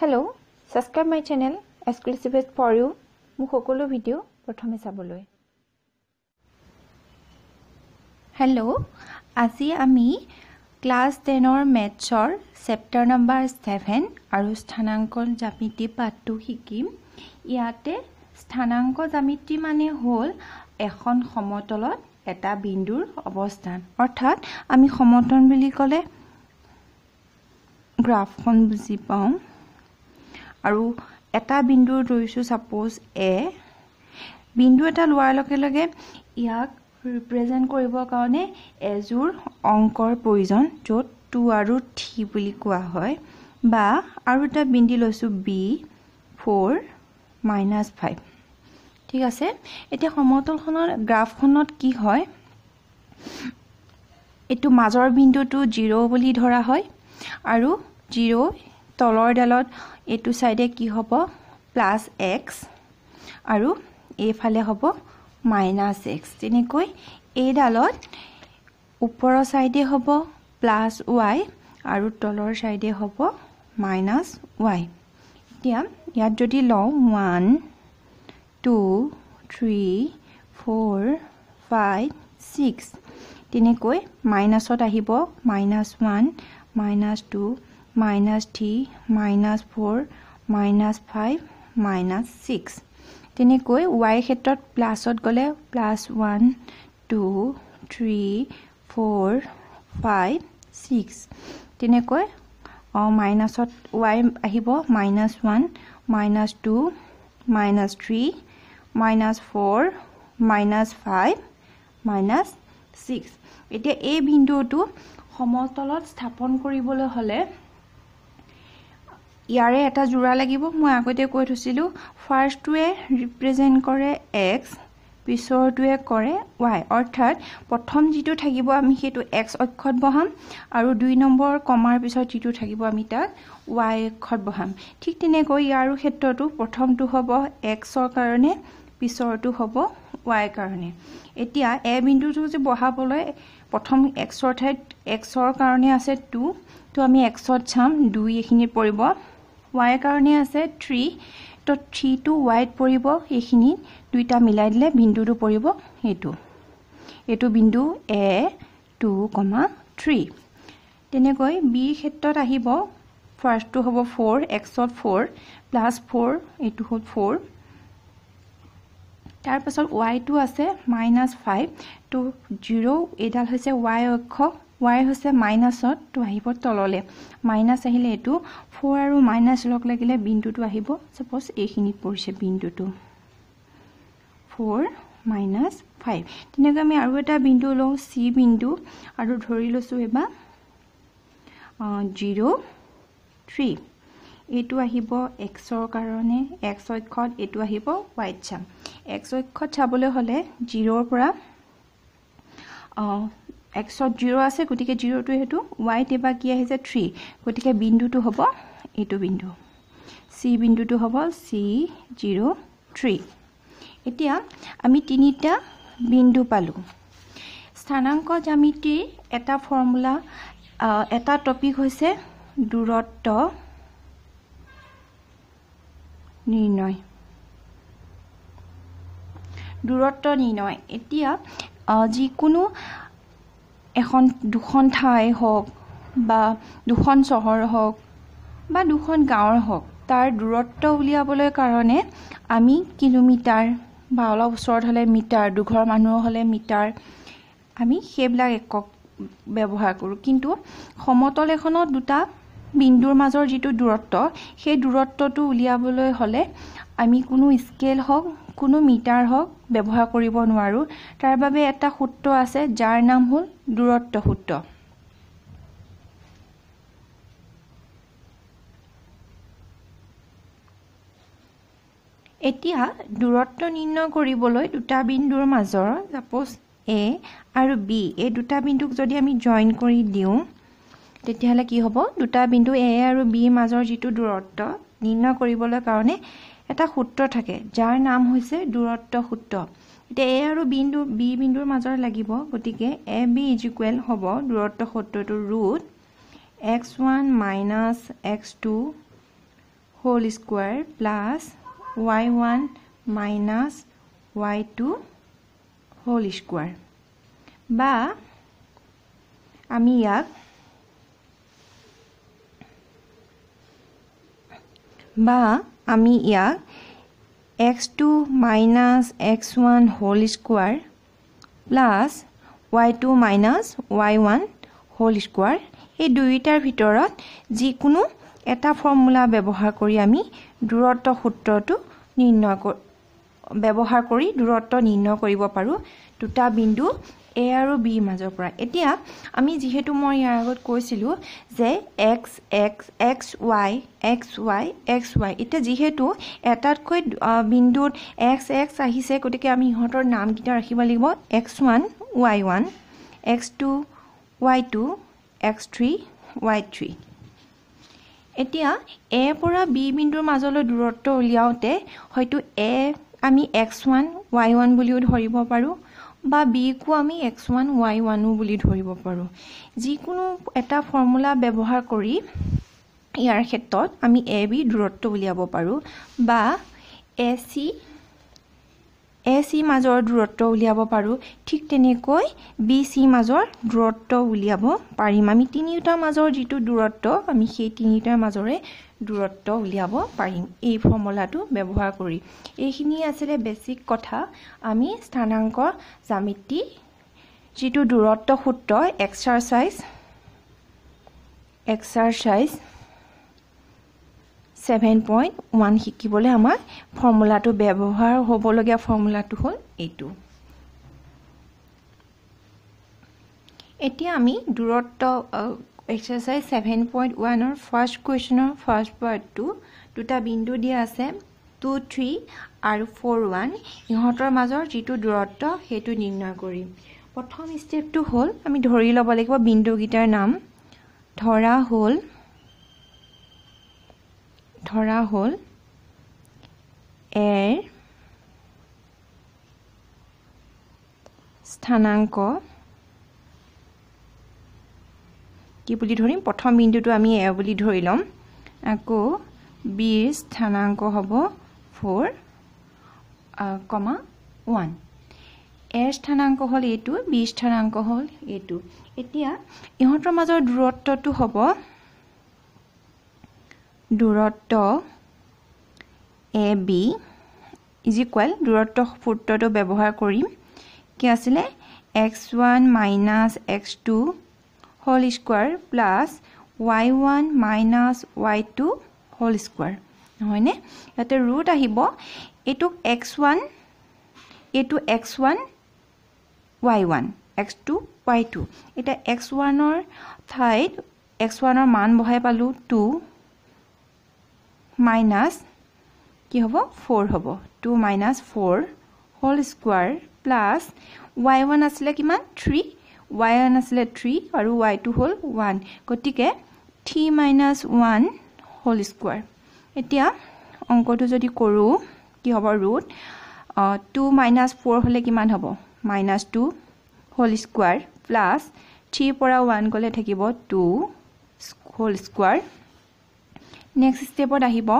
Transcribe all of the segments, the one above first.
hello' subscribe my channel exclusive edge for you মোৰ সকলো video' প্ৰথমে চাবলৈ হেল্ল' আজি আমি ক্লাছ টেনৰ মেথছৰ চেপ্টাৰ নম্বৰ ছেভেন আৰু স্থানাংক জ্যামিতি পাঠটো শিকিম ইয়াতে স্থানাংক জ্যামিতি মানে হ'ল এখন সমতলত এটা বিন্দুৰ অৱস্থান অৰ্থাৎ আমি সমতল বুলি ক'লে গ্ৰাফখন বুজি পাওঁ আৰু এটা বিন্দুৰ লৈছোঁ ছাপ'জ এ বিন্দু এটা লোৱাৰ লগে লগে ইয়াক ৰিপ্ৰেজেণ্ট কৰিবৰ কাৰণে এযোৰ অংকৰ প্ৰয়োজন য'ত টু আৰু থ্ৰী বুলি কোৱা হয় বা আৰু এটা বিন্দি লৈছোঁ বি ফ'ৰ মাইনাছ ফাইভ ঠিক আছে এতিয়া সমতলখনত গ্ৰাফখনত কি হয় এইটো মাজৰ বিন্দুটো জিৰ' বুলি ধৰা হয় আৰু জিৰ' তলৰ ডালত এইটো চাইডে কি হ'ব প্লাছ এক্স আৰু এইফালে হ'ব মাইনাছ এক্স তেনেকৈ এইডালত ওপৰৰ চাইডে হ'ব প্লাছ ৱাই আৰু তলৰ চাইডে হ'ব মাইনাছ ৱাই এতিয়া ইয়াত যদি লওঁ one two three four five six তেনেকৈ মাইনাছত আহিব minus one minus two minus three minus four minus five minus six তেনেকৈ ৱাইৰ ক্ষেত্ৰত প্লাছত গ'লে plus one two three four five six তেনেকৈ মাইনাছত ৱাই আহিব minus one minus two minus three minus four minus five minus six এতিয়া এই বিন্দুটো সমতলত স্থাপন কৰিবলৈ হ'লে ইয়াৰে এটা যোৰা লাগিব মই আগতে কৈ থৈছিলোঁ ফাৰ্ষ্টটোৱে ৰিপ্ৰেজেণ্ট কৰে এক্স পিছৰটোৱে কৰে ৱাই অৰ্থাৎ প্ৰথম যিটো থাকিব আমি সেইটো এক্স অক্ষত বহাম আৰু দুই নম্বৰ কমাৰ পিছত যিটো থাকিব আমি তাক ৱাই অক্ষত বহাম ঠিক তেনেকৈ ইয়াৰো ক্ষেত্ৰতো প্ৰথমটো হ'ব এক্সৰ কাৰণে পিছৰটো হ'ব ৱাইৰ কাৰণে এতিয়া এ বিন্দুটো যে বহাবলৈ প্ৰথম এক্সৰ ঠাইত এক্সৰ কাৰণে আছে টু ত' আমি এক্সত চাম দুই এইখিনিত পৰিব y কাৰণে আছে 3 তো 3 টু y পৰিব এখিনি দুইটা মিলাই দিলে বিন্দুটো পৰিব এটো এটো বিন্দু a 2, 3 তেনে কই b ক্ষেত্ৰত আহিব ফার্স্ট টু হ'ব 4 x 4 প্লাস 4 এটো হ'ল 4 তাৰ পাছত y টো আছে -5 তো 0 এডাল হৈছে y অক্ষ ৱাই হৈছে মাইনাছত তো আহিব তললৈ মাইনাছ আহিলে এইটো ফ'ৰ আৰু মাইনাছ লগ লাগিলে বিন্দুটো আহিব ছাপ'জ এইখিনিত পৰিছে বিন্দুটো ফ'ৰ মাইনাছ ফাইভ তেনেকৈ আমি আৰু এটা বিন্দু লওঁ চি বিন্দু আৰু ধৰি লৈছো এইবাৰ জিৰ' থ্ৰী এইটো আহিব এক্সৰ কাৰণে এক্স অক্ষত এইটো আহিব ৱাইত চাম এক্স অক্ষত চাবলৈ হ'লে জিৰ'ৰ পৰা এক্সত জিৰ' আছে গতিকে জিৰ'টো সেইটো ৱাইত এবাৰ কি আহিছে থ্ৰী গতিকে বিন্দুটো হ'ব এইটো বিন্দু চি বিন্দুটো হ'ব চি জিৰ' থ্ৰী এতিয়া আমি তিনিটা বিন্দু পালোঁ স্থানাংক জ্যামিতিৰ এটা ফৰ্মুলা এটা টপিক হৈছে দূৰত্ব নিৰ্ণয় দূৰত্ব নিৰ্ণয় এতিয়া যিকোনো এখন দুখন ঠাই হওক বা দুখন চহৰ হওক বা দুখন গাঁৱৰ হওক তাৰ দূৰত্ব উলিয়াবলৈ কাৰণে আমি কিলোমিটাৰ বা অলপ ওচৰত হ'লে মিটাৰ দুঘৰ মানুহৰ হ'লে মিটাৰ আমি সেইবিলাক একক ব্যৱহাৰ কৰোঁ কিন্তু সমতল এখনত দুটা বিন্দুৰ মাজৰ যিটো দূৰত্ব সেই দূৰত্বটো উলিয়াবলৈ হ'লে আমি কোনো স্কেল হওক কোনো মিটাৰ হওক ব্যৱহাৰ কৰিব নোৱাৰোঁ তাৰ বাবে এটা সূত্ৰ আছে যাৰ নাম হ'ল দূৰত্ব সূত্ৰ এতিয়া দূৰত্ব নিৰ্ণয় কৰিবলৈ দুটা বিন্দুৰ মাজৰ সাপোজ এ আৰু বি এই দুটা বিন্দুক যদি আমি জইন কৰি দিওঁ তেতিয়াহ'লে কি হ'ব দুটা বিন্দু এ আৰু বি মাজৰ যিটো দূৰত্ব নিৰ্ণয় কৰিবলৈ কাৰণে এটা সূত্ৰ থাকে যাৰ নাম হৈছে দূৰত্ব সূত্ৰ এতিয়া এ আৰু বিন্দু বি বিন্দুৰ মাজৰ লাগিব গতিকে এ বি ইজ ইকুৱেল হ'ব দূৰত্ব সত্তৰটোৰ root x one minus x two whole square plus y one minus y two whole square বা আমি ইয়াক বা আমি ইয়াক x2 minus x1 whole square plus y2 minus y1 whole square এই দুয়োটাৰ ভিতৰত যিকোনো এটা ফৰ্মুলা ব্যৱহাৰ কৰি আমি দূৰত্ব সূত্ৰটো নিৰ্ণয় ব্যৱহাৰ কৰি দূৰত্ব নিৰ্ণয় কৰিব পাৰোঁ দুটা বিন্দু এ আৰু বিৰ মাজৰ পৰা এতিয়া আমি যিহেতু মই ইয়াৰ আগত কৈছিলোঁ যে x x x y x y x y এতিয়া যিহেতু এটাতকৈ বিন্দুত এক্স এক্স আহিছে গতিকে আমি ইহঁতৰ নামকেইটা ৰাখিব লাগিব x one y one x two y two x three y three এতিয়া এৰ পৰা বি বিন্দুৰ মাজলৈ দূৰত্ব উলিয়াওঁতে হয়তো এ আমি এক্স ওৱান ৱাই ওৱান বুলিও ধৰিব পাৰোঁ বা বিকো আমি এক্স ওৱান ৱাই ওৱানো বুলি ধৰিব পাৰোঁ যিকোনো এটা ফৰ্মুলা ব্যৱহাৰ কৰি ইয়াৰ ক্ষেত্ৰত আমি এ বি দূৰত্ব উলিয়াব পাৰোঁ বা এ চি এ চি মাজৰ দূৰত্ব উলিয়াব পাৰোঁ ঠিক তেনেকৈ বি চি মাজৰ দূৰত্ব উলিয়াব পাৰিম আমি তিনিওটাৰ মাজৰ যিটো দূৰত্ব আমি সেই তিনিওটাৰ মাজৰে দূৰত্ব উলিয়াব পাৰিম এই ফৰ্মুলাটো ব্যৱহাৰ কৰি এইখিনিয়ে আছিলে বেছিক কথা আমি স্থানাংক জামিতি যিটো দূৰত্ব সূত্ৰ exercise exercise seven point one শিকিবলৈ আমাৰ ফৰ্মুলাটো ব্যৱহাৰ হ'বলগীয়া ফৰ্মুলাটো হ'ল এইটো এতিয়া আমি দূৰত্ব এক্সাৰচাইজ ছেভেন পইণ্ট ওৱানৰ ফাৰ্ষ্ট কুৱেশ্যনৰ ফাৰ্ষ্ট পাৰ্টটো দুটা বিন্দু দিয়া আছে টু থ্ৰী আৰু ফ'ৰ ওৱান ইহঁতৰ মাজৰ যিটো দূৰত্ব সেইটো নিৰ্ণয় কৰিম প্ৰথম ষ্টেপটো হ'ল আমি ধৰি ল'ব লাগিব বিন্দুকেইটাৰ নাম ধৰা হ'ল ধৰা হ'ল এৰ স্থানাংক কি বুলি ধৰিম প্ৰথম বিন্দুটো আমি এ বুলি ধৰি ল'ম আকৌ বিৰ স্থানাংক হ'ব ফ'ৰ কমা ওৱান এৰ স্থানাংক হ'ল এইটো বিৰ স্থানাংক হ'ল এইটো এতিয়া ইহঁতৰ মাজৰ দূৰত্বটো হ'ব দূৰত্ব এ বি ইজ ইকুৱেল দূৰত্ব সূত্ৰটো ব্যৱহাৰ কৰিম কি আছিলে x one minus x two whole square plus y one minus y two whole square নহয়নে ইয়াতে ৰুট আহিব এইটোক এক্স ওৱান এইটো x one y one x two y two এতিয়া এক্স ওৱানৰ ঠাইত এক্স ওৱানৰ মান বঢ়াই পালোঁ টু মাইনাছ কি হ'ব ফ'ৰ হ'ব two minus four whole square plus y one আছিলে কিমান থ্ৰী ৱাই ওৱান আছিলে থ্ৰী আৰু ৱাই টু হ'ল ওৱান গতিকে three minus one whole square এতিয়া অংকটো যদি কৰোঁ কি হ'ব ৰুট টু মাইনাছ ফ'ৰ হ'লে কিমান হ'ব minus two whole square plus থ্ৰীৰ পৰা ওৱান গ'লে থাকিব টু হোল স্কুৱাৰ নেক্সট ষ্টেপত আহিব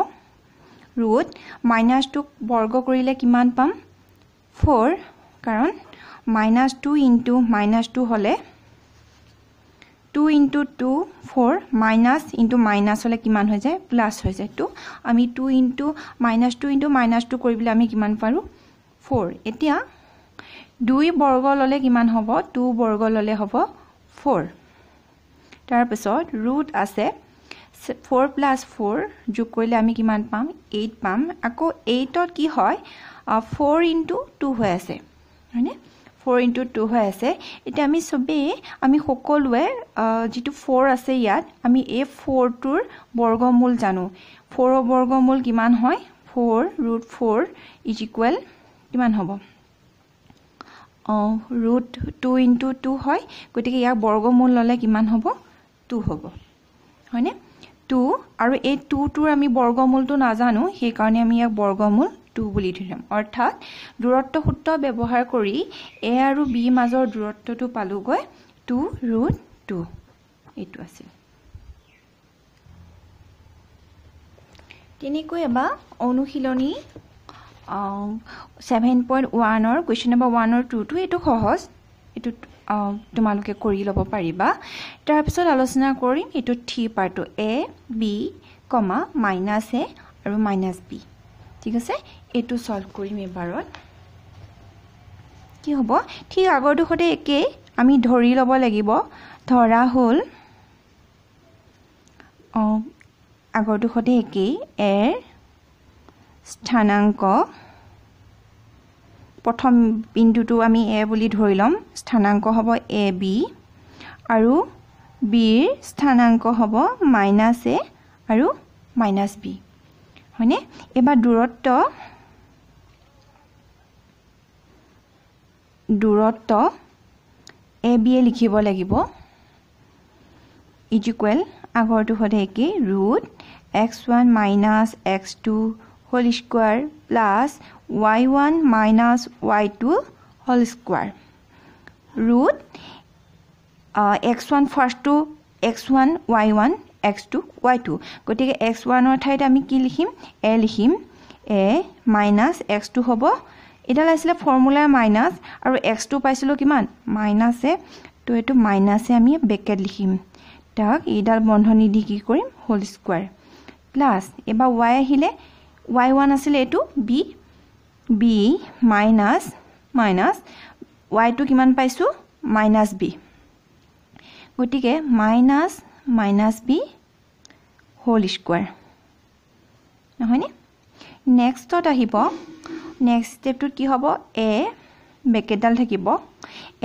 ৰোট মাইনাছ টুক বৰ্গ কৰিলে কিমান পাম ফ'ৰ কাৰণ minus two into minus two হ'লে two into two four minus into minus হ'লে কিমান হৈ যায় প্লাছ হৈ যায় টু আমি two into minus two into minus two কৰিবলৈ আমি কিমান পাৰোঁ ফ'ৰ এতিয়া দুই বৰ্গ ল'লে কিমান হ'ব টু বৰ্গ ল'লে হ'ব ফ'ৰ তাৰপিছত ৰোট আছে ফ'ৰ প্লাছ ফ'ৰ যোগ কৰিলে আমি কিমান পাম এইট পাম আকৌ এইটত কি হয় ফ'ৰ ইনটু টু হৈ আছে হয়নে ফ'ৰ ইনটু টু হৈ আছে এতিয়া আমি চবেই আমি সকলোৱে যিটো ফ'ৰ আছে ইয়াত আমি এই ফ'ৰটোৰ বৰ্গমূল জানো ফ'ৰৰ বৰ্গমূল কিমান হয় four root four is equal কিমান হ'ব ৰুট টু ইনটু টু হয় গতিকে ইয়াক বৰ্গমূল ললে কিমান হ'ব টু হ'ব হয়নে টু আৰু এই টুটোৰ আমি বৰ্গমূলটো নাজানো সেইকাৰণে আমি ইয়াক বৰ্গমূল টু বুলি ধৰিম অৰ্থাৎ দূৰত্ব সূত্ৰ ব্যৱহাৰ কৰি এ আৰু বি মাজৰ দূৰত্বটো পালোঁগৈ টু ৰুট টু এইটো আছিল তেনেকৈ এবাৰ অনুশীলনী ছেভেন পইণ্ট ওৱানৰ কুৱেশ্যন নম্বৰ ওৱানৰ টুটো এইটো সহজ এইটো তোমালোকে কৰি ল'ব পাৰিবা তাৰপিছত আলোচনা কৰিম এইটো থ্ৰী পাৰ্টটো এ বি কমা মাইনাছ এ আৰু মাইনাছ বি ঠিক আছে এইটো চল্ভ কৰিম এইবাৰত কি হ'ব ঠিক আগৰ দুখতে একেই আমি ধৰি ল'ব লাগিব ধৰা হ'ল আগৰ দুখতে একেই এৰ স্থানাংক প্ৰথম বিন্দুটো আমি এ বুলি ধৰি ল'ম স্থানাংক হ'ব এ বি আৰু বিৰ স্থানাংক হ'ব মাইনাছ এ আৰু মাইনাছ বি হয়নে এইবাৰ দূৰত্ব দূৰত্ব এ বি এ লিখিব লাগিব ইজ ইকুৱেল আগৰটো সদায় একে root x one minus x two whole square plus y1 minus y2 whole square root uh, x1 first to x1 y1 x2 y2 গটিকে x1 ৰ ঠাইত আমি কি লিখিম a লিখিম a minus x2 হ'ব এডাল আছিল ফৰ্মুলা মাইনাস আৰু x2 পাইছিল কিমান মাইনাস এ তো এটো মাইনাস এ আমি ব্ৰেকেট লিখিম তাক এডাল বন্ধনী দি কি কৰিম হোল স্কোৱাৰ প্লাস এবা y আহিলে y1 আছিল এটো b বি মাইনাছ মাইনাছ ৱাইটো কিমান পাইছোঁ মাইনাছ বি গতিকে minus minus b whole square নহয়নে নেক্সটত আহিব নেক্সট ষ্টেপটোত কি হ'ব এ বেকেটডাল থাকিব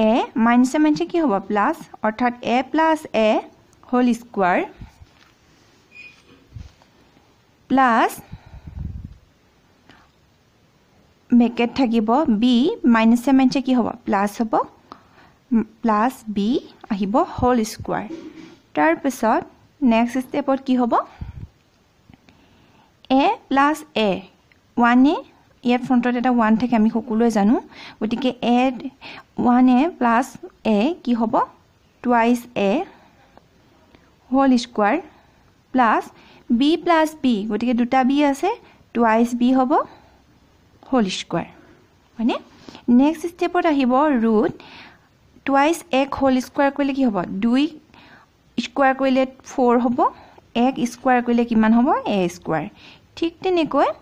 এ মাইনাছে মাইনাছে কি হ'ব প্লাছ অৰ্থাৎ a plus a whole square plus bracket থাকিব বি মাইনাছে মাইনাছে কি হ'ব প্লাছ হ'ব প্লাছ বি আহিব হোল স্কুৱাৰ তাৰপিছত নেক্সট ষ্টেপত কি হ'ব এ প্লাছ এ ওৱান এ ইয়াত ফ্ৰণ্টত এটা ওৱান থাকে আমি সকলোৱে জানো গতিকে এ ওৱান এ প্লাছ এ কি হ'ব twice a whole square plus b plus b গতিকে দুটা বি আছে টুৱাইছ বি হ'ব হোল স্কোৱাৰ হয়নে নেক্সট ষ্টেপত আহিব ৰুট টুৱাইচ এক হোল স্কোৱাৰ কৰিলে কি হ'ব দুই স্কোৱাৰ কৰিলে ফ'ৰ হ'ব এক স্কোৱাৰ কৰিলে কিমান হ'ব এ স্কোৱাৰ ঠিক তেনেকৈ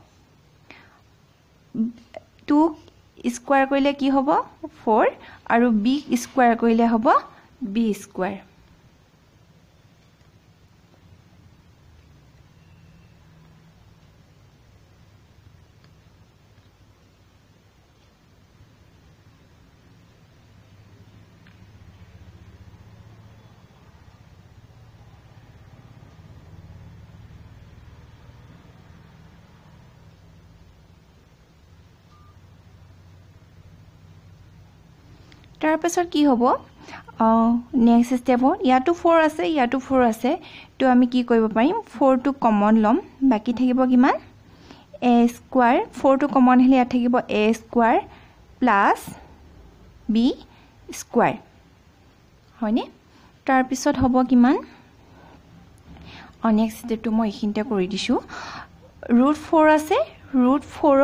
টু স্কোৱাৰ কৰিলে কি হ'ব ফ'ৰ আৰু বি স্কোৱাৰ কৰিলে হ'ব বি স্কোৱাৰ তাৰপিছত কি হ'ব নেক্সট ষ্টেপত ইয়াতো ফ'ৰ আছে ইয়াতো ফ'ৰ আছে তো আমি কি কৰিব পাৰিম ফ'ৰটো কমন ল'ম বাকী থাকিব কিমান এ স্কুৱাৰ ফ'ৰটো কমন আহিলে ইয়াত থাকিব a square plus b square হয়নে তাৰপিছত হ'ব কিমান অঁ নেক্সট ষ্টেপটো মই এইখিনিতে কৰি দিছোঁ ৰুট ফ'ৰ আছে ৰুট ফ'ৰৰ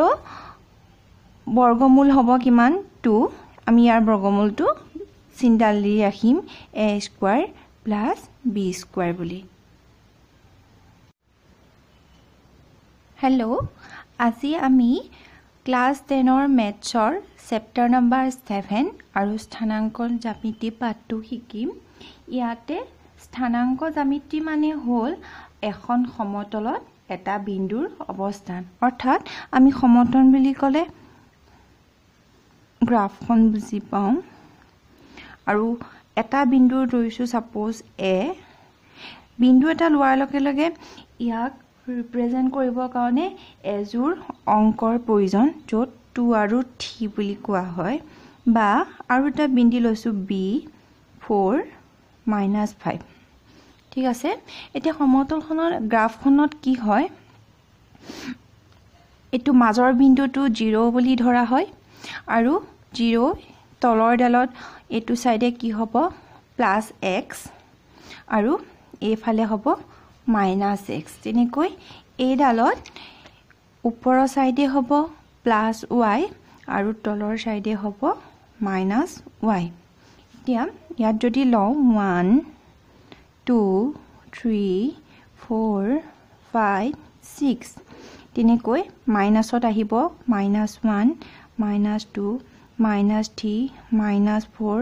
বৰ্গমূল হ'ব কিমান টু আমি ইয়াৰ বৰ্গমূলটো চিনডাল দি ৰাখিম a square plus b square বুলি হেল্ল' আজি আমি ক্লাছ টেনৰ মেথছৰ চেপ্টাৰ নম্বৰ ছেভেন আৰু স্থানাংক জামিতি পাঠটো শিকিম ইয়াতে স্থানাংক জামিতি মানে হ'ল এখন সমতলত এটা বিন্দুৰ অৱস্থান অৰ্থাৎ আমি সমতল বুলি ক'লে গ্ৰাফখন বুজি পাওঁ আৰু এটা বিন্দু লৈছোঁ ছাপ'জ এ বিন্দু এটা লোৱাৰ লগে লগে ইয়াক ৰিপ্ৰেজেণ্ট কৰিবৰ কাৰণে এযোৰ অংকৰ প্ৰয়োজন য'ত টু আৰু থ্ৰী বুলি কোৱা হয় বা আৰু এটা বিন্দু লৈছোঁ বি ফ'ৰ মাইনাছ ফাইভ ঠিক আছে এতিয়া সমতলখনত গ্ৰাফখনত কি হয় এইটো মাজৰ বিন্দুটো জিৰ' বুলি ধৰা হয় আৰু জিৰ' তলৰ ডালত এই সাইডে কি হব প্লাছ এক্স আৰু এইফালে হব মাইনাছ এক্স এই ডালত ওপৰৰ ছাইডে হব প্লাছ ৱাই আৰু তলৰ ছাইডে হব মাইনাছ ৱাই এতিয়া ইয়াত যদি লওঁ one two three four five six তেনেকৈ মাইনাছত আহিব minus one minus two minus three minus four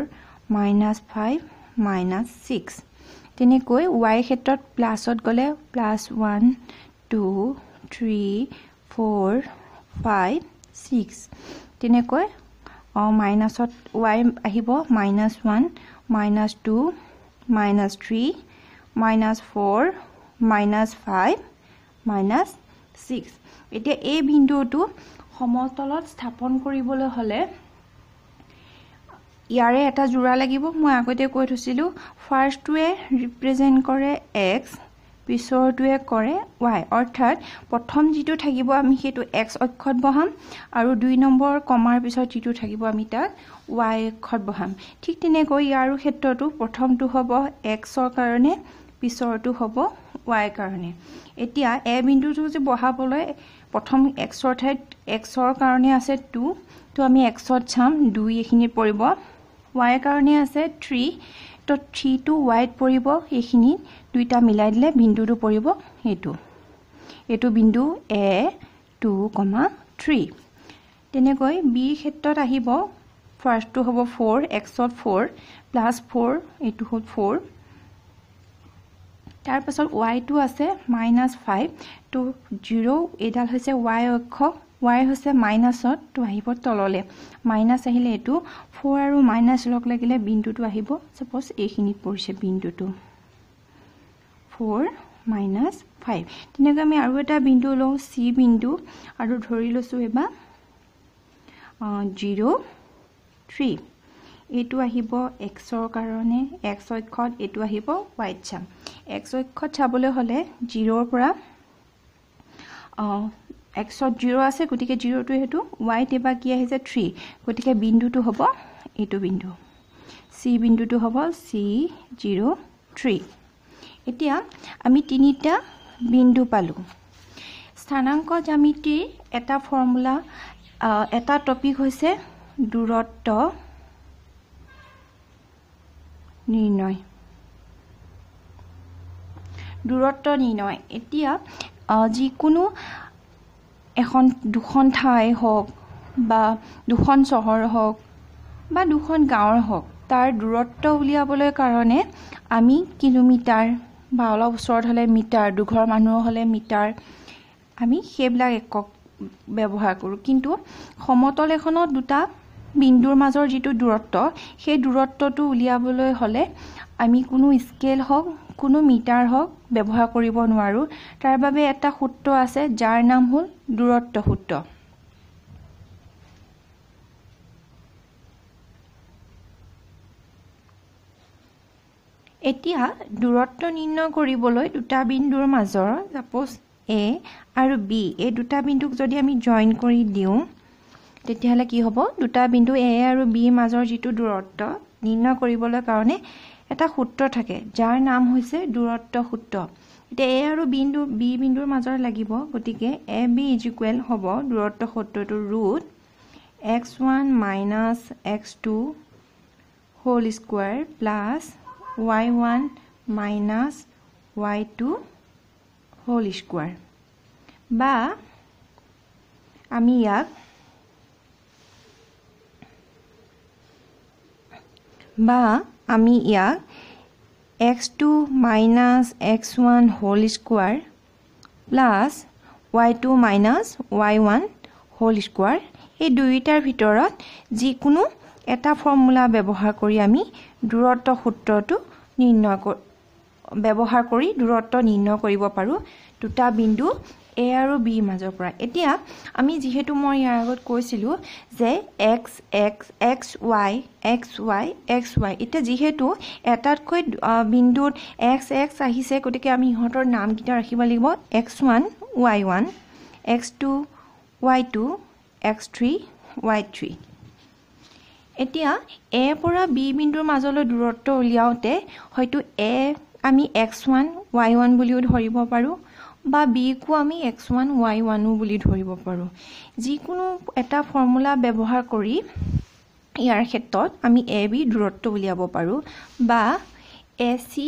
minus five minus six তেনেকৈ ৱাইৰ ক্ষেত্ৰত প্লাছত গ'লে plus one two three four five six তেনেকৈ মাইনাছত ৱাই আহিব minus one minus two minus three minus four minus five minus six এতিয়া এই বিন্দুটো সমতলত স্থাপন কৰিবলৈ হ'লে ইয়াৰে এটা যোৰা লাগিব মই আগতে কৈ থৈছিলোঁ ফাৰ্ষ্টটোৱে ৰিপ্ৰেজেণ্ট কৰে এক্স পিছৰটোৱে কৰে ৱাই অৰ্থাৎ প্ৰথম যিটো থাকিব আমি সেইটো এক্স অক্ষত বহাম আৰু দুই নম্বৰ কমাৰ পিছত যিটো থাকিব আমি তাক ৱাই অক্ষত বহাম ঠিক তেনেকৈ ইয়াৰো ক্ষেত্ৰতো প্ৰথমটো হ'ব এক্সৰ কাৰণে পিছৰটো হ'ব ৱাই কাৰণে এতিয়া এ বিন্দুটো যে বহাবলৈ প্ৰথম এক্সৰ ঠাইত এক্সৰ কাৰণে আছে টু ত' আমি এক্সত চাম দুই এইখিনিত পৰিব ৱাইৰ কাৰণে আছে থ্ৰী তো থ্ৰীটো ৱাইত পৰিব সেইখিনি দুইটা মিলাই দিলে বিন্দুটো পৰিব এইটো এইটো বিন্দু এ টু কমা থ্ৰী তেনেকৈ বিৰ ক্ষেত্ৰত আহিব ফাৰ্ষ্টটো হ'ব ফ'ৰ এক্সত ফ'ৰ প্লাছ ফ'ৰ এইটো হ'ল ফ'ৰ তাৰপাছত ৱাইটো আছে মাইনাছ ফাইভ তো জিৰ' এইডাল হৈছে ৱাই অক্ষ ৱাই হৈছে মাইনাছত তো আহিব তললৈ মাইনাছ আহিলে এইটো ফ'ৰ আৰু মাইনাছ লগ লাগিলে বিন্দুটো আহিব ছাপ'জ এইখিনিত পৰিছে বিন্দুটো ফ'ৰ মাইনাছ ফাইভ তেনেকৈ আমি আৰু এটা বিন্দু লওঁ চি বিন্দু আৰু ধৰি লৈছোঁ এইবাৰ জিৰ' থ্ৰী এইটো আহিব এক্সৰ কাৰণে এক্স অক্ষত এইটো আহিব ৱাইত চাম এক্স অক্ষত চাবলৈ হ'লে জিৰ'ৰ পৰা এক্সত জিৰ' আছে গতিকে জিৰ'টো সেইটো ৱাইত এবাৰ কি আহিছে থ্ৰী গতিকে বিন্দুটো হ'ব এইটো বিন্দু চি বিন্দুটো হ'ব চি জিৰ' থ্ৰী এতিয়া আমি তিনিটা বিন্দু পালোঁ স্থানাংক জ্যামিতিৰ এটা ফৰ্মুলা এটা টপিক হৈছে দূৰত্ব নিৰ্ণয় দূৰত্ব নিৰ্ণয় এতিয়া যিকোনো এখন দুখন ঠাই হওক বা দুখন চহৰ হওক বা দুখন গাঁৱৰ হওক তাৰ দূৰত্ব উলিয়াবলৈ কাৰণে আমি কিলোমিটাৰ বা অলপ ওচৰত হ'লে মিটাৰ দুঘৰ মানুহৰ হ'লে মিটাৰ আমি সেইবিলাক একক ব্যৱহাৰ কৰোঁ কিন্তু সমতল এখনত দুটা বিন্দুৰ মাজৰ যিটো দূৰত্ব সেই দূৰত্বটো উলিয়াবলৈ হ'লে আমি কোনো স্কেল হওক কোনো মিটাৰ হওক ব্যৱহাৰ কৰিব নোৱাৰোঁ তাৰ বাবে এটা সূত্ৰ আছে যাৰ নাম হ'ল দূৰত্ব সূত্ৰ এতিয়া দূৰত্ব নিৰ্ণয় কৰিবলৈ দুটা বিন্দুৰ মাজৰ ছাপ'জ এ আৰু বি এই দুটা বিন্দুক যদি আমি জইন কৰি দিওঁ তেতিয়াহ'লে কি হ'ব দুটা বিন্দু এ আৰু বিৰ মাজৰ যিটো দূৰত্ব নিৰ্ণয় কৰিবলৈ কাৰণে এটা সূত্ৰ থাকে যাৰ নাম হৈছে দূৰত্ব সূত্ৰ এতিয়া এ আৰু বিন্দু বি বিন্দুৰ মাজৰ লাগিব গতিকে এ বি ইজ ইকুৱেল হ'ব দূৰত্ব সূত্ৰটোৰ root x one minus x two whole square plus y one minus y two whole square বা আমি ইয়াক বা আমি ইয়াক x two minus x one whole square plus y two minus y one whole square এই দুয়োটাৰ ভিতৰত যিকোনো এটা ফৰ্মুলা ব্যৱহাৰ কৰি আমি দূৰত্ব সূত্ৰটো নিৰ্ণয় ব্যৱহাৰ কৰি দূৰত্ব নিৰ্ণয় কৰিব পাৰোঁ দুটা বিন্দু এ আৰু বি মাজৰ পৰা এতিয়া আমি যিহেতু মই ইয়াৰ আগত কৈছিলোঁ যে x x x y x y x y এতিয়া যিহেতু এটাতকৈ বিন্দুত এক্স এক্স আহিছে গতিকে আমি ইহঁতৰ নামকেইটা ৰাখিব লাগিব x one y one x two y two x three y three এতিয়া এৰ পৰা বি বিন্দুৰ মাজলৈ দূৰত্ব উলিয়াওঁতে হয়তো এ আমি এক্স ওৱান ৱাই ওৱান বুলিও ধৰিব পাৰোঁ বা বিকো আমি এক্স ওৱান ৱাই ওৱানো বুলি ধৰিব পাৰোঁ যিকোনো এটা ফৰ্মুলা ব্যৱহাৰ কৰি ইয়াৰ ক্ষেত্ৰত আমি এ বি দূৰত্ব উলিয়াব পাৰোঁ বা এ চি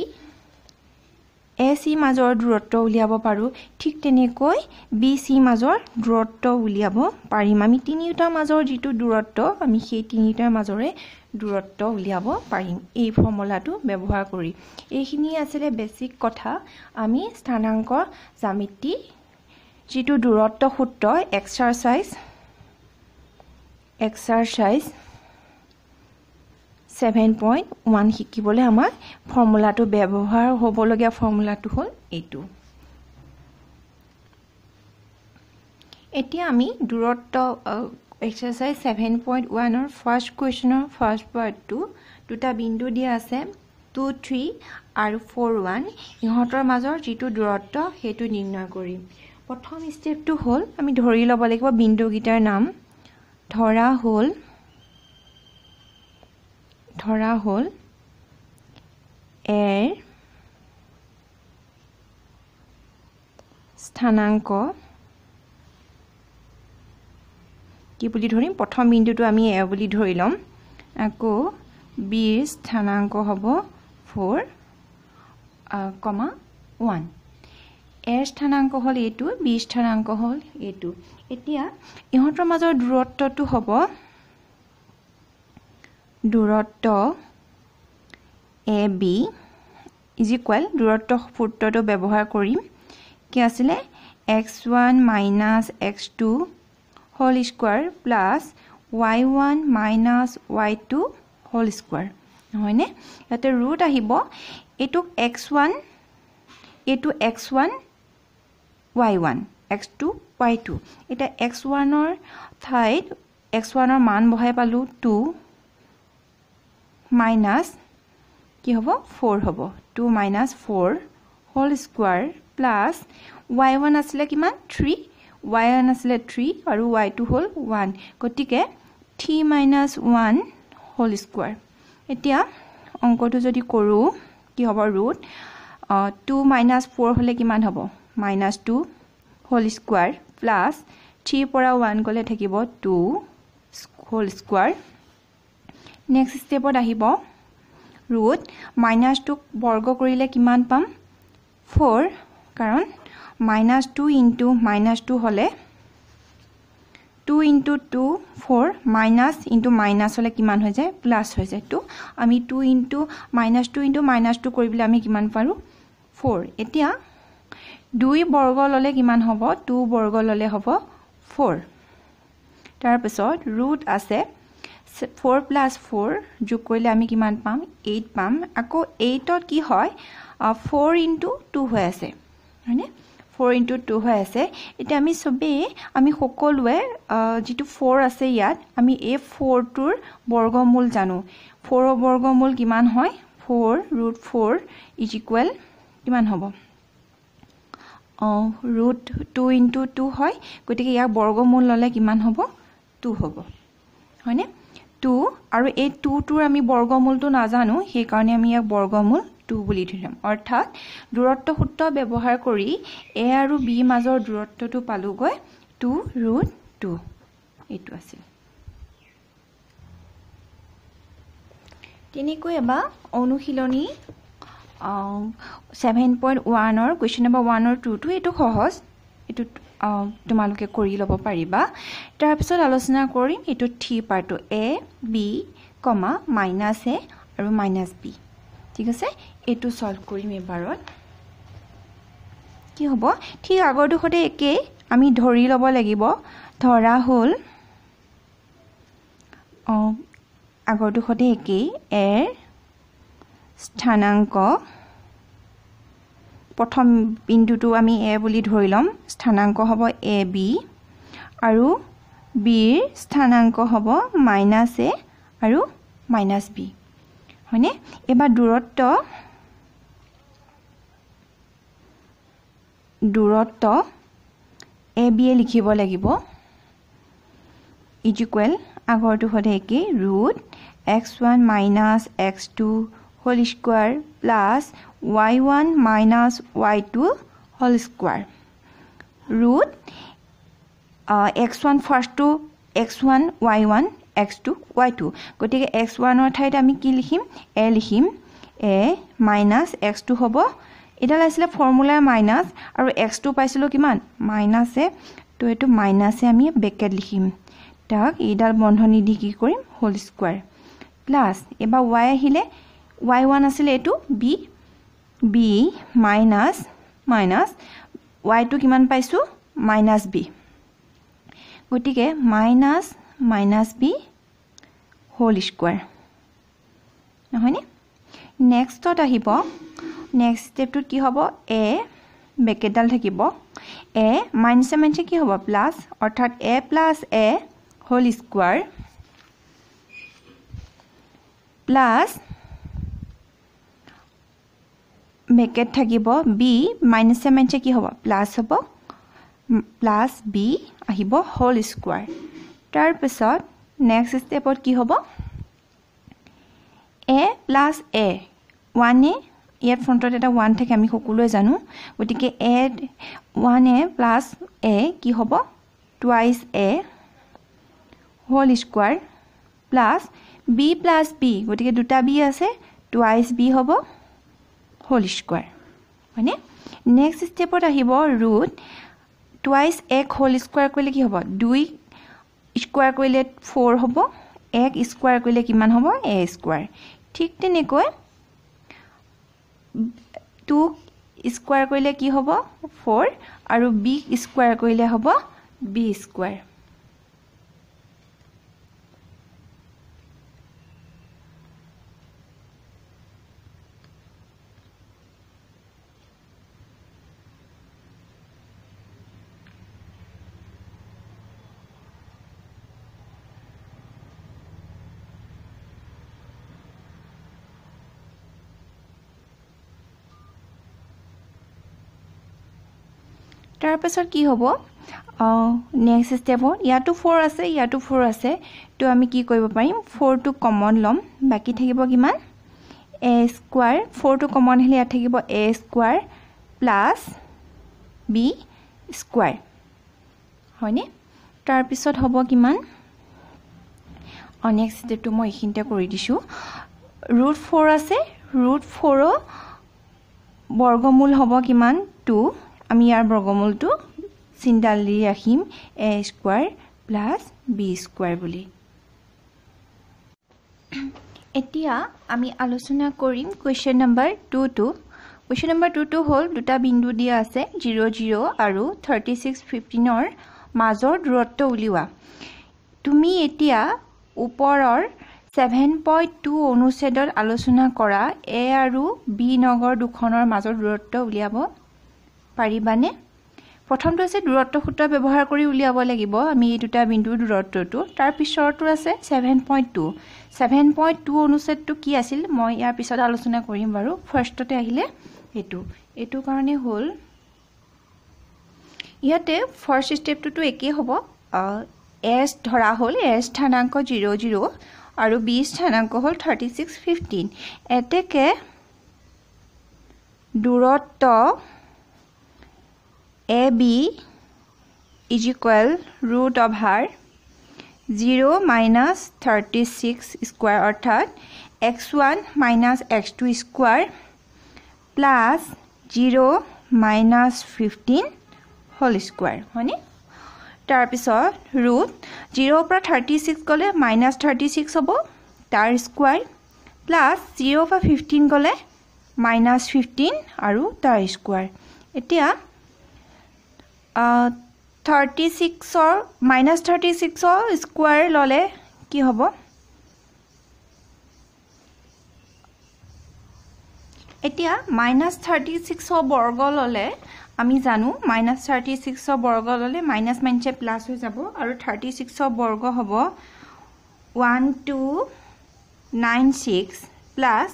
এ চি মাজৰ দূৰত্ব উলিয়াব পাৰোঁ ঠিক তেনেকৈ বি চি মাজৰ দূৰত্ব উলিয়াব পাৰিম আমি তিনিওটাৰ মাজৰ যিটো দূৰত্ব আমি সেই তিনিওটাৰ মাজৰে দূৰত্ব উলিয়াব পাৰিম এই ফৰ্মুলাটো ব্যৱহাৰ কৰি এইখিনিয়ে আছিলে বেছিক কথা আমি স্থানাংক জ্যামিতি যিটো দূৰত্ব সূত্ৰ exercise exercise seven point one শিকিবলৈ আমাৰ ফৰ্মুলাটো ব্যৱহাৰ হ'বলগীয়া ফৰ্মুলাটো হ'ল এইটো এতিয়া আমি দূৰত্ব exercise 7.1 or first question or first part two to the window dia se 2 3 are 4 1 in hotter major g to drota he to ninagori but how is step to hold i mean dhori lava like a window guitar nam thora hole thora hole air স্থানাঙ্ক কি বুলি ধৰিম প্ৰথম বিন্দুটো আমি এ বুলি ধৰি ল'ম আকৌ বিৰ স্থানাংক হ'ব ফ'ৰ কমা ওৱান এৰ স্থানাংক হ'ল এইটো বিৰ স্থানাংক হ'ল এইটো এতিয়া ইহঁতৰ মাজৰ দূৰত্বটো হ'ব দূৰত্ব এ বি ইজ ইকুৱেল দূৰত্ব সূত্ৰটো ব্যৱহাৰ কৰিম কি আছিলে x one minus x two whole square plus y one minus y two whole square নহয়নে ইয়াতে ৰুট আহিব এইটোক এক্স ওৱান এইটো x one y one x two y two এতিয়া এক্স ওৱানৰ ঠাইত এক্স ওৱানৰ মান বঢ়াই পালোঁ টু মাইনাছ কি হ'ব ফ'ৰ হ'ব two minus four whole square plus y one আছিলে কিমান থ্ৰী ৱাই ওৱান আছিলে থ্ৰী আৰু ৱাই টু হ'ল ওৱান গতিকে three minus one whole square এতিয়া অংকটো যদি কৰোঁ কি হ'ব ৰুট টু মাইনাছ ফ'ৰ হ'লে কিমান হ'ব minus two whole square plus থ্ৰীৰ পৰা ওৱান গ'লে থাকিব টু হ'ল স্কুৱাৰ নেক্সট ষ্টেপত আহিব ৰুট মাইনাছ টুক বৰ্গ কৰিলে কিমান পাম ফ'ৰ কাৰণ minus two into minus two হ'লে two into two four minus into minus হ'লে কিমান হৈ যায় প্লাছ হৈ যায় টু আমি two into minus two into minus two কৰিবলৈ আমি কিমান পাৰোঁ ফ'ৰ এতিয়া দুই বৰ্গ ল'লে কিমান হ'ব টু বৰ্গ ল'লে হ'ব ফ'ৰ তাৰপিছত ৰুট আছে ফ'ৰ প্লাছ ফ'ৰ যোগ কৰিলে আমি কিমান পাম এইট পাম আকৌ এইটত কি হয় ফ'ৰ ইনটু টু হৈ আছে হয়নে ফ'ৰ ইনটু টু হৈ আছে এতিয়া আমি চবেই আমি সকলোৱে যিটো ফ'ৰ আছে ইয়াত আমি এই ফ'ৰটোৰ বৰ্গমূল জানো ফ'ৰৰ বৰ্গমূল কিমান হয় four root four is equal কিমান হ'ব ৰুট টু ইনটু টু হয় গতিকে ইয়াক বৰ্গমূল ল'লে কিমান হ'ব টু হ'ব হয়নে টু আৰু এই টুটোৰ আমি বৰ্গমূলটো নাজানো সেইকাৰণে আমি ইয়াক বৰ্গমূল টু বুলি ধৰিম অৰ্থাৎ দূৰত্ব সূত্ৰ ব্যৱহাৰ কৰি এ আৰু বি মাজৰ দূৰত্বটো পালোঁগৈ টু ৰুট টু এইটো আছিল তেনেকৈ এবাৰ অনুশীলনী ছেভেন পইণ্ট ওৱানৰ কুৱেশ্যন নম্বৰ ওৱানৰ টুটো এইটো সহজ এইটো তোমালোকে কৰি ল'ব পাৰিবা তাৰপিছত আলোচনা কৰিম এইটো থ্ৰী পাৰ্টটো এ বি কমা মাইনাছ এ আৰু মাইনাছ বি ঠিক আছে এইটো চল্ভ কৰিম এবাৰত কি হব ঠিক আগৰ দুখতে একেই আমি ধৰি লব লাগিব ধৰা হল আগৰ দুখতে একেই এৰ স্থানাংক প্ৰথম বিন্দুটো আমি এ বুলি ধৰি লম স্থানাংক হব এ বি আৰু বিৰ স্থানাংক হব মাইনাছ এ আৰু মাইনাছ বি হয়নে এবাৰ দূৰত্ব দূৰত্ব এ বি এ লিখিব লাগিব ইজ ইকুৱেল আগৰটো সদায় একেই root x one minus x two whole square plus y one minus y two whole square root x one first two x one y one x two y two গতিকে x ওৱানৰ ঠাইত আমি কি লিখিম এ লিখিম এ মাইনাছ এক্স টু হ'ব এইডাল আছিলে ফৰ্মুলা মাইনাছ আৰু এক্স টু পাইছিলোঁ কিমান মাইনাছে তো এইটো মাইনাছে আমি বেকেট লিখিম তাক এইডাল বন্ধনী দি কি কৰিম হোল স্কোৱাৰ প্লাছ এইবাৰ ৱাই আহিলে ৱাই ওৱান আছিলে এইটো বি বি মাইনাছ মাইনাছ ৱাইটো কিমান পাইছোঁ মাইনাছ বি গতিকে minus minus b whole square নহয়নে নেক্সটত আহিব নেক্সট ষ্টেপটোত কি হ'ব এ বেকেটডাল থাকিব এ মাইনাছে মাইনাছে কি হ'ব প্লাছ অৰ্থাৎ a plus a whole square plus bracket থাকিব বি মাইনাছে মাইনাছে কি হ'ব প্লাছ হ'ব প্লাছ বি আহিব হোল স্কুৱাৰ তাৰ পিছত নেক্সট ষ্টেপত কি হ'ব এ প্লাছ এ ওৱান এ ইয়াত ফ্ৰণ্টত এটা ওৱান থাকে আমি সকলোৱে জানো গতিকে এ ওৱান এ প্লাছ এ কি হ'ব twice a whole square plus b plus b গতিকে দুটা বি আছে টুৱাইচ বি হ'ব হোল স্কোৱাৰ হয়নে নেক্সট ষ্টেপত আহিব ৰুট টুৱাইচ এক হোল স্কোৱাৰ কৰিলে কি হ'ব দুই স্কোৱাৰ কৰিলে ফ'ৰ হ'ব এক স্কোৱাৰ কৰিলে কিমান হ'ব এ স্কোৱাৰ ঠিক তেনেকৈ টু স্কোৱাৰ কৰিলে কি হ'ব ফ'ৰ আৰু বি স্কোৱাৰ কৰিলে হ'ব বি স্কোৱাৰ তাৰপাছত কি হ'ব নেক্সট ষ্টেপত ইয়াতো ফ'ৰ আছে ইয়াতো ফ'ৰ আছে ত' আমি কি কৰিব পাৰিম ফ'ৰটো কমন ল'ম বাকী থাকিব কিমান এ স্কুৱাৰ ফ'ৰটো কমন আহিলে ইয়াত থাকিব a square plus b square হয়নে তাৰপিছত হ'ব কিমান অঁ নেক্সট ষ্টেপটো মই এইখিনিতে কৰি দিছোঁ ৰুট ফ'ৰ আছে ৰুট ফ'ৰৰ বৰ্গমূল হ'ব কিমান টু আমি ইয়াৰ বৰ্গমূলটো চিনডাল দি ৰাখিম a square plus b square বুলি এতিয়া আমি আলোচনা কৰিম question number two two question number two two হ'ল দুটা বিন্দু দিয়া আছে জিৰ' জিৰ' আৰু থাৰ্টি ছিক্স ফিফটিনৰ মাজৰ দূৰত্ব উলিওৱা তুমি এতিয়া ওপৰৰ ছেভেন পইণ্ট টু অনুচ্ছেদত আলোচনা কৰা এ আৰু বি নগৰ দুখনৰ মাজৰ দূৰত্ব উলিয়াব পাৰিবানে প্ৰথমটো হৈছে দূৰত্ব সূত্ৰ ব্যৱহাৰ কৰি উলিয়াব লাগিব আমি এই দুটা বিন্দুৰ দূৰত্বটো তাৰ পিছৰটো আছে seven point two seven point two অনুচ্ছেদটো কি আছিল মই ইয়াৰ পিছত আলোচনা কৰিম বাৰু ফাৰ্ষ্টতে আহিলে এইটো এইটো কাৰণে হ'ল ইয়াতে ফাৰ্ষ্ট ষ্টেপটোতো একেই হ'ব এছ ধৰা হ'ল এছ স্থানাংক জিৰ' জিৰ' আৰু বি স্থানাংক হ'ল থাৰ্টি ছিক্স ফিফটিন এতেকে দূৰত্ব A B is equal root of হাৰ zero' minus thirty six square অৰ্থাৎ x one minus x two square plus zero' minus fifteen whole square হয়নে তাৰপিছত ৰুট জিৰ'ৰ পৰা থাৰ্টি ছিক্স গ'লে মাইনাছ থাৰ্টি ছিক্স হ'ব তাৰ স্কুৱাৰ প্লাছ জিৰ'ৰ পৰা ফিফটিন গ'লে মাইনাছ ফিফটিন আৰু তাৰ স্কুৱাৰ এতিয়া থাৰ্টি ছিক্সৰ মাইনাছ থাৰ্টি ছিক্সৰ স্কুৱাৰ ল'লে কি হ'ব এতিয়া মাইনাছ থাৰ্টি ছিক্সৰ বৰ্গ ল'লে আমি জানো মাইনাছ থাৰ্টি ছিক্সৰ বৰ্গ ল'লে মাইনাছ মাইনাছে প্লাছ হৈ যাব আৰু থাৰ্টি ছিক্সৰ বৰ্গ হ'ব one two nine six plus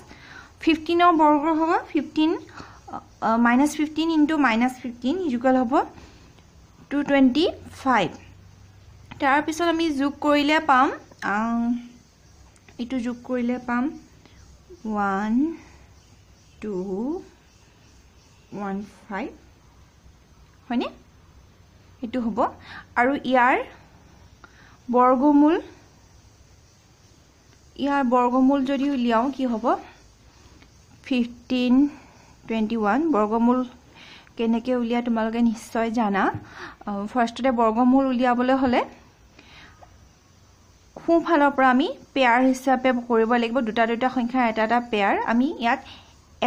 ফিফটিনৰ বৰ্গ হ'ব fifteen minus fifteen into minus fifteen is equal হ'ব টু টুৱেণ্টি ফাইভ তাৰপিছত আমি যোগ কৰিলে পাম এইটো যোগ কৰিলে পাম ওৱান টু ওৱান ফাইভ হয়নে এইটো হ'ব আৰু ইয়াৰ বৰ্গমূল ইয়াৰ বৰ্গমূল যদি উলিয়াওঁ কি হ'ব ফিফটিন টুৱেণ্টি ওৱান বৰ্গমূল কেনেকৈ উলিয়াই তোমালোকে নিশ্চয় জানা ফাৰ্ষ্টতে বৰ্গমূল উলিয়াবলৈ হ'লে সোঁফালৰ পৰা আমি পেয়াৰ হিচাপে কৰিব লাগিব দুটা দুটা সংখ্যাৰ এটা এটা পেয়াৰ আমি ইয়াত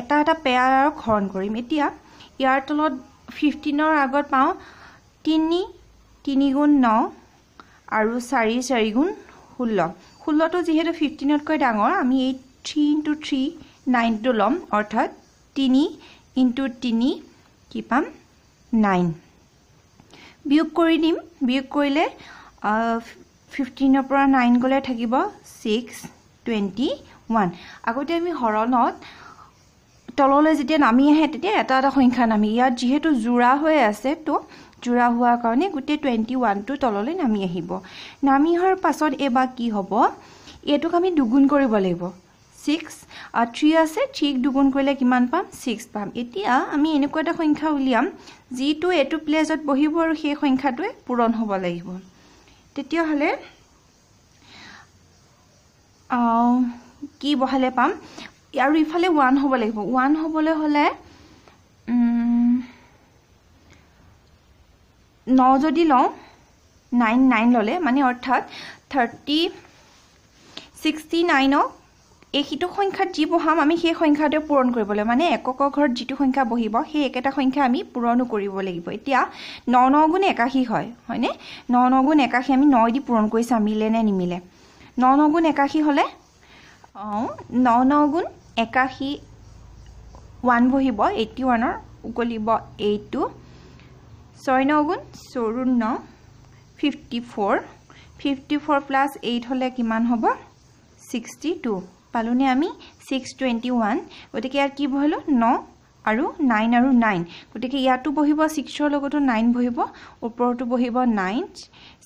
এটা এটা পেয়াৰক হৰণ কৰিম এতিয়া ইয়াৰ তলত ফিফটিনৰ আগত পাওঁ তিনি তিনি গুণ ন আৰু চাৰি চাৰি গুণ ষোল্ল ষোল্লটো যিহেতু ফিফটিনতকৈ ডাঙৰ আমি এই থ্ৰী ইণ্টু থ্ৰী নাইনটো ল'ম অৰ্থাৎ তিনি ইণ্টু তিনি কি পাম নাইন বিয়োগ কৰি দিম বিয়োগ কৰিলে ফিফটিনৰ পৰা নাইন গ'লে থাকিব ছিক্স টুৱেণ্টি ওৱান আগতে আমি হৰণত তললৈ যেতিয়া নামি আহে তেতিয়া এটা এটা সংখ্যা নামি ইয়াত যিহেতু জোৰা হৈ আছে তো জোৰা হোৱাৰ কাৰণে গোটেই টুৱেণ্টি ওৱানটো তললৈ নামি আহিব নামি অহাৰ পাছত এইবাৰ কি হ'ব এইটোক আমি দুগুণ কৰিব লাগিব সিক্স থ্ৰী আছে থ্ৰীক দুগুণ কৰিলে কিমান পাম ছিক্স পাম এতিয়া আমি এনেকুৱা এটা সংখ্যা উলিয়াম যিটো এইটো প্লেচত বহিব আৰু সেই সংখ্যাটোৱে পূৰণ হ'ব লাগিব তেতিয়াহ'লে কি বহালে পাম আৰু ইফালে ওৱান হ'ব লাগিব ওৱান হ'বলৈ হ'লে ন যদি লওঁ নাইন নাইন ল'লে মানে অৰ্থাৎ থাৰ্টি ছিক্সটি নাইনক এই সিটো সংখ্যাত যি বহাম আমি সেই সংখ্যাটোৱে পূৰণ কৰিব লাগিব মানে এককৰ ঘৰত যিটো সংখ্যা বহিব সেই একেটা সংখ্যা আমি পূৰণো কৰিব লাগিব এতিয়া ন ন গুণ একাশী হয় হয়নে ন ন গুণ একাশী আমি ন দি পূৰণ কৰিছা মিলে নে নিমিলে ন ন গুণ একাশী হ'লে ন ন গুণ একাশী ওৱান বহিব এইটি ওৱানৰ উকলিব এইট টু ছয় ন গুণ ন fifty four fifty four plus eight হ'লে কিমান হ'ব ছিক্সটি টু পালোনে আমি ছিক্স টুৱেণ্টি ওৱান গতিকে ইয়াত কি বহিলোঁ ন আৰু নাইন আৰু নাইন গতিকে ইয়াতো বহিব ছিক্সৰ লগতো নাইন বহিব ওপৰতো বহিব nine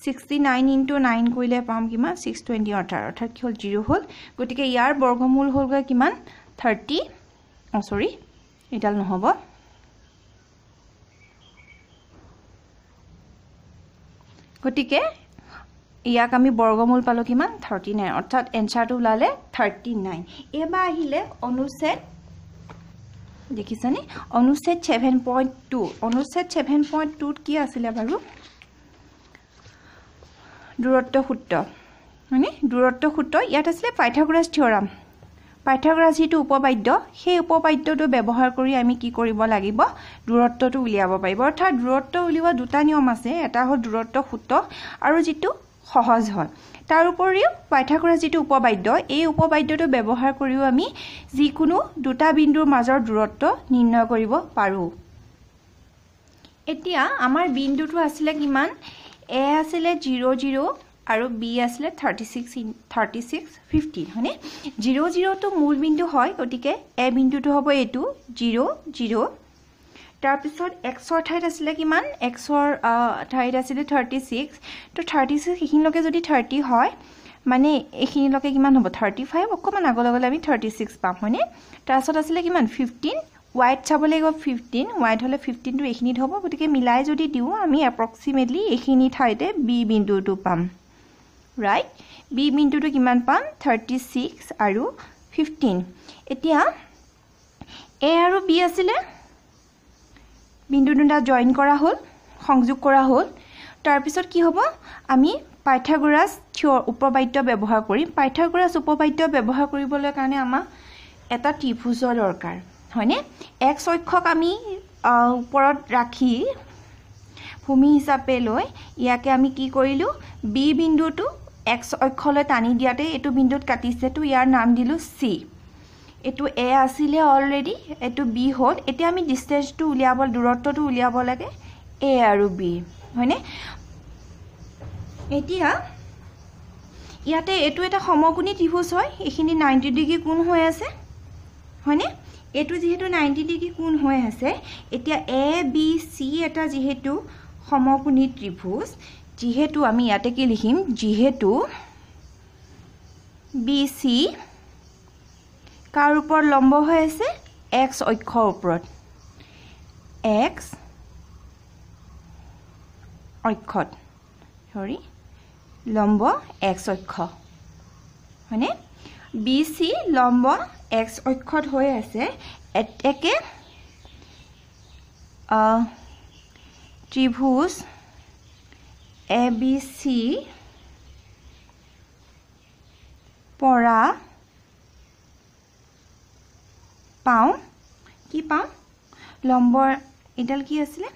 sixty nine into nine কৰিলে পাম কিমান ছিক্স টুৱেণ্টি অৰ্থাৎ অৰ্থাৎ কি হ'ল জিৰ' হ'ল গতিকে ইয়াৰ বৰ্গমূল হ'লগৈ কিমান থাৰ্টি অঁ চৰি এইডাল নহ'ব গতিকে ইয়াক আমি বৰ্গমূল পালোঁ কিমান থাৰ্টি নাইন অৰ্থাৎ এনচাৰটো ওলালে থাৰ্টি নাইন এইবাৰ আহিলে অনুচ্ছেদ দেখিছানে অনুচ্ছেদ ছেভেন পইণ্ট টু অনুচ্ছেদ ছেভেন পইণ্ট টুত কি আছিলে বাৰু দূৰত্ব সূত্ৰ মানে দূৰত্ব সূত্ৰ ইয়াত আছিলে পাঠ্যগ্ৰাজ থিয়ৰাম পাঠ্যগ্ৰাজ যিটো উপবাদ্য সেই উপবাদ্যটো ব্যৱহাৰ কৰি আমি কি কৰিব লাগিব দূৰত্বটো উলিয়াব পাৰিব অৰ্থাৎ দূৰত্ব উলিওৱা দুটা নিয়ম আছে এটা হ'ল দূৰত্ব সূত্ৰ আৰু যিটো সহজ হয় তাৰোপৰিও পাইথাগোৰাছ যিটো উপবাদ্য এই উপবাদ্যটো ব্যৱহাৰ কৰিও আমি যিকোনো দুটা বিন্দুৰ মাজৰ দূৰত্ব নিৰ্ণয় কৰিব পাৰোঁ এতিয়া আমাৰ বিন্দুটো আছিলে কিমান এ আছিলে জিৰ' জিৰ' আৰু বি আছিলে thirty six thirty six fifteen হয়নে জিৰ' জিৰ'টো মূল বিন্দু হয় গতিকে এ বিন্দুটো হ'ব এইটো জিৰ' জিৰ' তাৰপিছত এক্সৰ ঠাইত আছিলে কিমান এক্সৰ ঠাইত আছিলে থাৰ্টি ছিক্স ত' থাৰ্টি ছিক্স সেইখিনিলৈকে যদি থাৰ্টি হয় মানে এইখিনিলৈকে কিমান হ'ব থাৰ্টি ফাইভ অকণমান আগৰ লগে লগে আমি থাৰ্টি ছিক্স পাম হয়নে তাৰপিছত আছিলে কিমান ফিফটিন ৱাইড চাব লাগিব ফিফটিন ৱাইড হ'লে ফিফটিনটো এইখিনিত হ'ব গতিকে মিলাই যদি দিওঁ আমি এপ্ৰক্সিমেটলি এইখিনি ঠাইতে বি বিন্দুটো পাম ৰাইট বি বিন্দুটো কিমান পাম থাৰ্টি ছিক্স আৰু ফিফটিন এতিয়া এ আৰু বি আছিলে বিন্দু দুটা জইন কৰা হ'ল সংযোগ কৰা হ'ল তাৰপিছত কি হ'ব আমি পাইথাগোৰাছ থিয় উপবাদ্য ব্যৱহাৰ কৰিম পাইথাগোৰাছ উপবাদ্য ব্যৱহাৰ কৰিবলৈ কাৰণে আমাক এটা ত্ৰিভুজৰ দৰকাৰ হয়নে এক্স অক্ষক আমি ওপৰত ৰাখি ভূমি হিচাপে লৈ ইয়াকে আমি কি কৰিলোঁ বি বিন্দুটো এক্স অক্ষলৈ টানি দিয়াতে এইটো বিন্দুত কাটিছে তো ইয়াৰ নাম দিলোঁ চি এইটো এ আছিলে অলৰেডি এইটো বি হ'ল এতিয়া আমি ডিষ্টেঞ্চটো উলিয়াব দূৰত্বটো উলিয়াব লাগে এ আৰু বি হয়নে এতিয়া ইয়াতে এইটো এটা সমকোণী ত্ৰিভুজ হয় এইখিনি নাইণ্টি ডিগ্ৰী কোণ হৈ আছে হয়নে এইটো যিহেতু নাইণ্টি ডিগ্ৰী কোণ হৈ আছে এতিয়া এ বি চি এটা যিহেতু সমকোণী ত্ৰিভুজ যিহেতু আমি ইয়াতে কি লিখিম যিহেতু বি চি কাৰ ওপৰত লম্ব হৈ আছে এক্স অক্ষৰ ওপৰত এক্স অক্ষত চৰি লম্ব এক্স অক্ষ হয়নে বি চি লম্ব এক্স অক্ষত হৈ আছে একে ত্ৰিভুজ এ বি চি পৰা পাওঁ কি পাওঁ লম্বৰ এইডাল কি আছিলে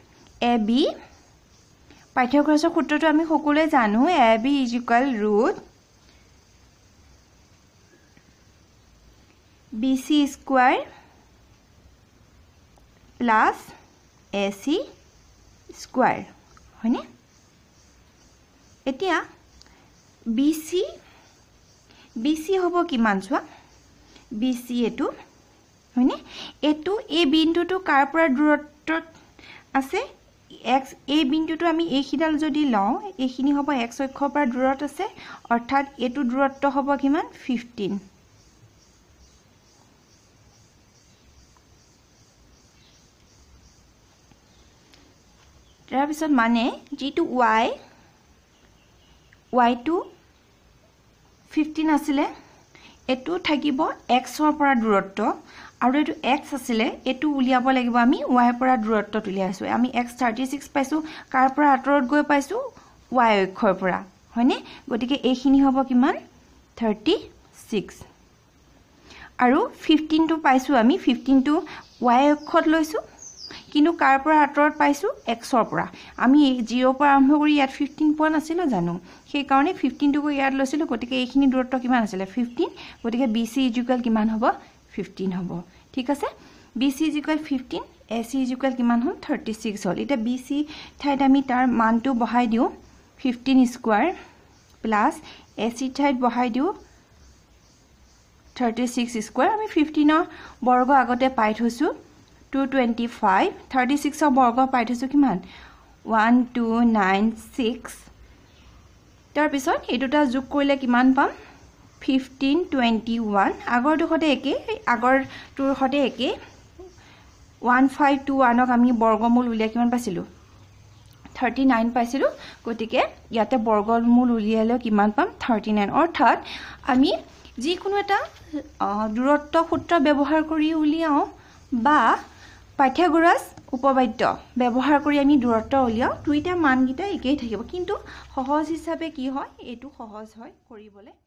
এ বি পাঠ্য পাঠ্যক্ৰছৰ সূত্ৰটো আমি সকলোৱে জানো A B is equal root B C square plus A C square হয়নে এতিয়া বি চি বি চি হ'ব কিমান চোৱা বি চি এইটো হয়নে এইটো এই বিন্দুটো কাৰ পৰা দূৰত্বত আছে এক্স এই বিন্দুটো আমি এইখিনিডাল যদি লওঁ এইখিনি হ'ব এক্স অক্ষৰ পৰা দূৰত আছে অৰ্থাৎ এইটো দূৰত্ব হ'ব কিমান ফিফটিন তাৰপিছত মানে যিটো ৱাই ৱাইটো ফিফটিন আছিলে এইটো থাকিব এক্সৰ পৰা দূৰত্ব আৰু এইটো এক্স আছিলে এইটো উলিয়াব লাগিব আমি ৱাইৰ পৰা দূৰত্বত উলিয়াইছোঁ আমি এক্স থাৰ্টি ছিক্স পাইছোঁ কাৰ পৰা আঁতৰত গৈ পাইছোঁ ৱাই অক্ষৰ পৰা হয়নে গতিকে এইখিনি হ'ব কিমান থাৰ্টি ছিক্স আৰু ফিফটিনটো পাইছোঁ আমি ফিফটিনটো ৱাই অক্ষত লৈছোঁ কিন্তু কাৰ পৰা আঁতৰত পাইছোঁ এক্সৰ পৰা আমি জিৰ'ৰ পৰা আৰম্ভ কৰি ইয়াত ফিফটিন পোৱা নাছিলোঁ জানো সেইকাৰণে ফিফটিনটো গৈ ইয়াত লৈছিলোঁ গতিকে এইখিনি দূৰত্ব কিমান আছিলে ফিফটিন গতিকে বি চি ইজুকুৱেল কিমান হ'ব ফিফটিন হ'ব ঠিক আছে B C is equal fifteen A C is equal কিমান হ'ল থাৰ্টি ছিক্স হ'ল এতিয়া বি চি ঠাইত আমি তাৰ মানটো বহাই দিওঁ fifteen square plus A C ঠাইত বহাই দিওঁ থাৰ্টি ছিক্স স্কুৱাৰ আমি ফিফটিনৰ বৰ্গ আগতে পাই থৈছোঁ টু টুৱেণ্টি ফাইভ থাৰ্টি ছিক্সৰ বৰ্গ পাই থৈছোঁ কিমান ওৱান টু নাইন ছিক্স তাৰপিছত এই দুটা যোগ কৰিলে কিমান পাম ফিফটিন টুৱেণ্টি ওৱান আগৰটো সদায় একেই আগৰটোৰ সৈতে একেই ওৱান ফাইভ টু ওৱানক আমি বৰ্গমূল উলিয়াই কিমান পাইছিলোঁ থাৰ্টি নাইন পাইছিলোঁ গতিকে ইয়াতে বৰ্গমূল উলিয়ালেও কিমান পাম থাৰ্টি নাইন অৰ্থাৎ আমি যিকোনো এটা দূৰত্ব সূত্ৰ ব্যৱহাৰ কৰি উলিয়াওঁ বা পাঠ্যগুৰাজ উপবাদ্য ব্যৱহাৰ কৰি আমি দূৰত্ব উলিয়াওঁ দুইটা মানকেইটা একেই থাকিব কিন্তু সহজ হিচাপে কি হয় এইটো সহজ হয় কৰিবলৈ